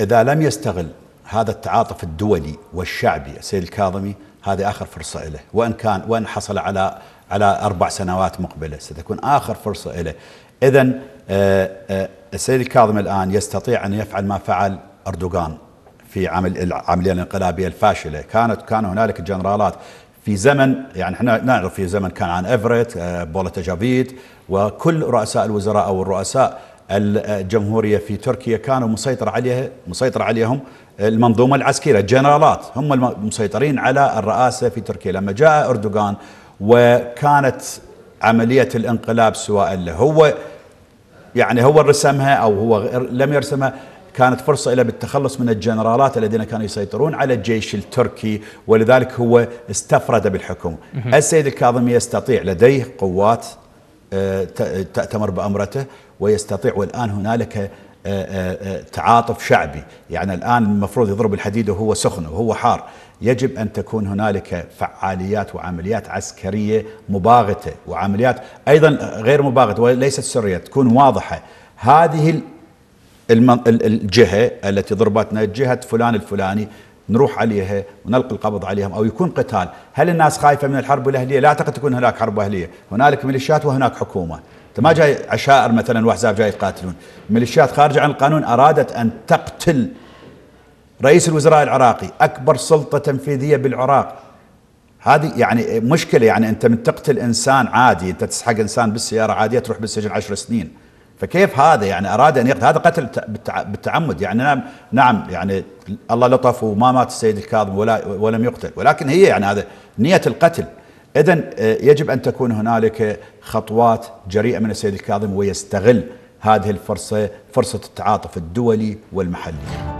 إذا لم يستغل هذا التعاطف الدولي والشعبي السيد الكاظمي هذه آخر فرصة له وإن كان وإن حصل على على أربع سنوات مقبلة ستكون آخر فرصة له إذا آه، آه، السيد الكاظمي الآن يستطيع أن يفعل ما فعل أردوغان في عمل العملية الانقلابية الفاشلة كانت كان هنالك جنرالات في زمن يعني احنا نعرف في زمن كان عن افريت آه، بولا تجافيد وكل رؤساء الوزراء او الرؤساء الجمهورية في تركيا كانوا مسيطر عليها مسيطر عليهم المنظومة العسكرية الجنرالات هم المسيطرين على الرئاسة في تركيا لما جاء أردوغان وكانت عملية الانقلاب سواء هو يعني هو رسمها أو هو لم يرسمها كانت فرصة إلى بالتخلص من الجنرالات الذين كانوا يسيطرون على الجيش التركي ولذلك هو استفرد بالحكم السيد الكاظمي يستطيع لديه قوات تأتمر بأمرته ويستطيع والآن هنالك آه، آه، آه، تعاطف شعبي يعني الآن المفروض يضرب الحديد وهو سخن وهو حار يجب أن تكون هنالك فعاليات وعمليات عسكرية مباغتة وعمليات أيضا غير مباغتة وليست سرية تكون واضحة هذه الجهة التي ضربتنا جهة فلان الفلاني نروح عليها ونلقي القبض عليهم أو يكون قتال هل الناس خايفة من الحرب الأهلية لا أعتقد تكون هناك حرب أهلية هنالك ميليشيات وهناك حكومة أنت ما جاي عشائر مثلا وأحزاب جاي يقاتلون ميليشيات خارجة عن القانون أرادت أن تقتل رئيس الوزراء العراقي أكبر سلطة تنفيذية بالعراق هذه يعني مشكلة يعني أنت من تقتل إنسان عادي أنت تسحق إنسان بالسيارة عادية تروح بالسجن عشر سنين فكيف هذا يعني اراد ان يقتل هذا قتل بالتعمد يعني نعم نعم يعني الله لطف وما مات السيد الكاظم ولا ولم يقتل ولكن هي يعني هذا نيه القتل اذا آه، يجب ان تكون هنالك خطوات جريئه من السيد الكاظم ويستغل هذه الفرصه فرصه التعاطف الدولي والمحلي